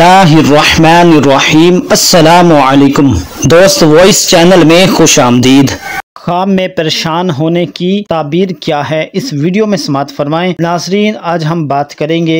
बिस्मिल्लाहिर्रहमानिर्रहीम दोस्त voice channel में खुश आमदीद खाम में परेशान होने की ताबीर क्या है इस वीडियो में समात फरमाएं नासरीन आज हम बात करेंगे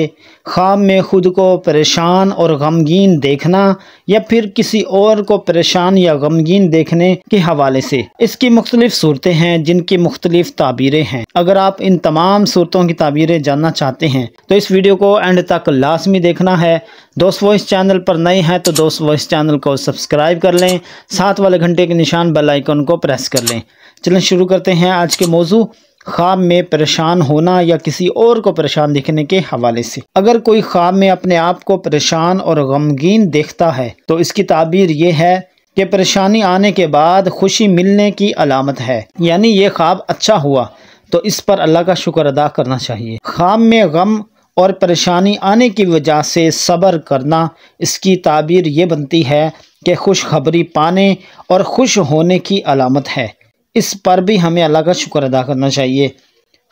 ख्वाब में ख़ुद को परेशान और गमगीन देखना या फिर किसी और को परेशान या गमगीन देखने के हवाले से इसकी मुख्तलिफ सूरतें हैं जिनकी मुख्तलिफ ताबीरें हैं अगर आप इन तमाम सूरतों की ताबीरें जानना चाहते हैं तो इस वीडियो को एंड तक लाजमी देखना है दोस्त वो इस चैनल पर नए हैं तो दोस्त वो इस चैनल को सब्सक्राइब कर लें साथ वाले घंटे के निशान बेल आइकन को प्रेस कर लें चलें शुरू करते हैं आज के मौजू ख्वाब में परेशान होना या किसी और को परेशान दिखने के हवाले से अगर कोई ख्वाब में अपने आप को परेशान और गमगीन देखता है तो इसकी ताबीर यह है कि परेशानी आने के बाद खुशी मिलने की अलामत है यानी ये ख्वाब अच्छा हुआ तो इस पर अल्लाह का शुक्र अदा करना चाहिए ख्वाब में गम और परेशानी आने की वजह से सब्र करना इसकी ताबीर ये बनती है कि खुशखबरी पाने और खुश होने की अलामत है इस पर भी हमें अल्लाह का शुक्र अदा करना चाहिए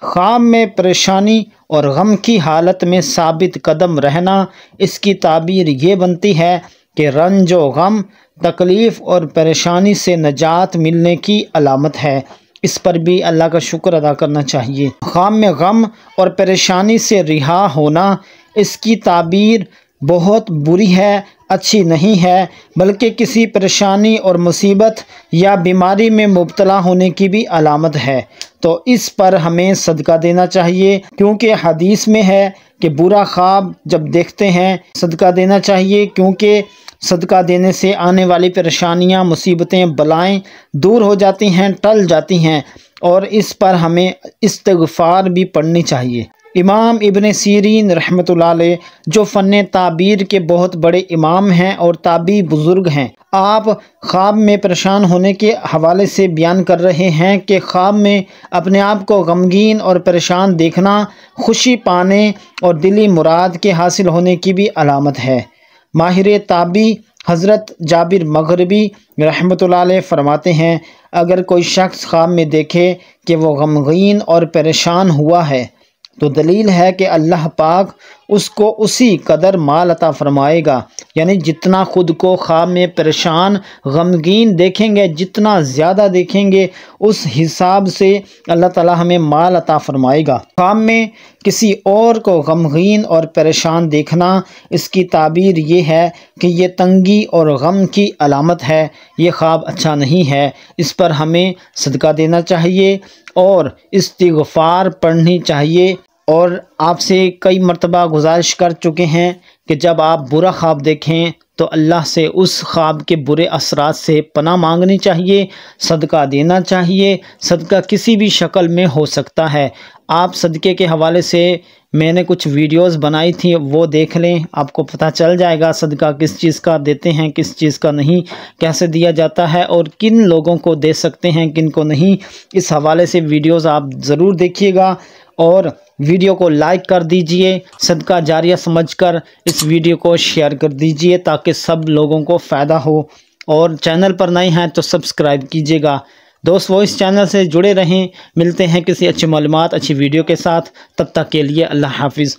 ख़्वाब में परेशानी और गम की हालत में साबित कदम रहना इसकी ताबीर ये बनती है कि रंज व गम तकलीफ़ और परेशानी से नजात मिलने की अलामत है इस पर भी अल्लाह का शुक्र अदा करना चाहिए ख़्वाब में गम और परेशानी से रिहा होना इसकी ताबीर बहुत बुरी है अच्छी नहीं है बल्कि किसी परेशानी और मुसीबत या बीमारी में मुबतला होने की भी अलामत है तो इस पर हमें सदका देना चाहिए क्योंकि हदीस में है कि बुरा ख्वाब जब देखते हैं सदका देना चाहिए क्योंकि सदका देने से आने वाली परेशानियां मुसीबतें बलाएं दूर हो जाती हैं टल जाती हैं और इस पर हमें इस्तगफ़ार भी पढ़नी चाहिए इमाम इबन सीरीन रहमत जो फ़न ताबीर के बहुत बड़े इमाम हैं और ताबी बुज़ुर्ग हैं आप ख्वाब में परेशान होने के हवाले से बयान कर रहे हैं कि ख्वाब में अपने आप को गमगीन और परेशान देखना खुशी पाने और दिली मुराद के हासिल होने की भी अलामत है माहिर ताबी हज़रत जाबिर मगरबी रहमत फरमाते हैं अगर कोई शख्स ख्वाब में देखे कि वह गमगीन और परेशान हुआ है तो दलील है कि अल्लाह पाक उसको उसी कदर माल अता फरमाएगा यानी जितना ख़ुद को ख्वाब में परेशान गमगीन देखेंगे जितना ज़्यादा देखेंगे उस हिसाब से अल्लाह ताला हमें माल अता फरमाएगा ख्वाब में किसी और को गमगीन और परेशान देखना इसकी ताबीर ये है कि ये तंगी और गम की अलामत है ये ख्वाब अच्छा नहीं है इस पर हमें सदका देना चाहिए और इस्तफ़ार पढ़नी चाहिए और आपसे कई मरतबा गुजारिश कर चुके हैं कि जब आप बुरा ख्वाब देखें तो अल्लाह से उस ख्वाब के बुरे असरात से पना मांगनी चाहिए सदका देना चाहिए सदका किसी भी शक्ल में हो सकता है आप सदक़े के हवाले से मैंने कुछ वीडियोस बनाई थी वो देख लें आपको पता चल जाएगा सदका किस चीज़ का देते हैं किस चीज़ का नहीं कैसे दिया जाता है और किन लोगों को दे सकते हैं किन को नहीं इस हवाले से वीडियोस आप ज़रूर देखिएगा और वीडियो को लाइक कर दीजिए सदका जारिया समझकर इस वीडियो को शेयर कर दीजिए ताकि सब लोगों को फ़ायदा हो और चैनल पर नए हैं तो सब्सक्राइब कीजिएगा दोस्त वो इस चैनल से जुड़े रहें मिलते हैं किसी अच्छी मालूम अच्छी वीडियो के साथ तब तक के लिए अल्लाह हाफिज़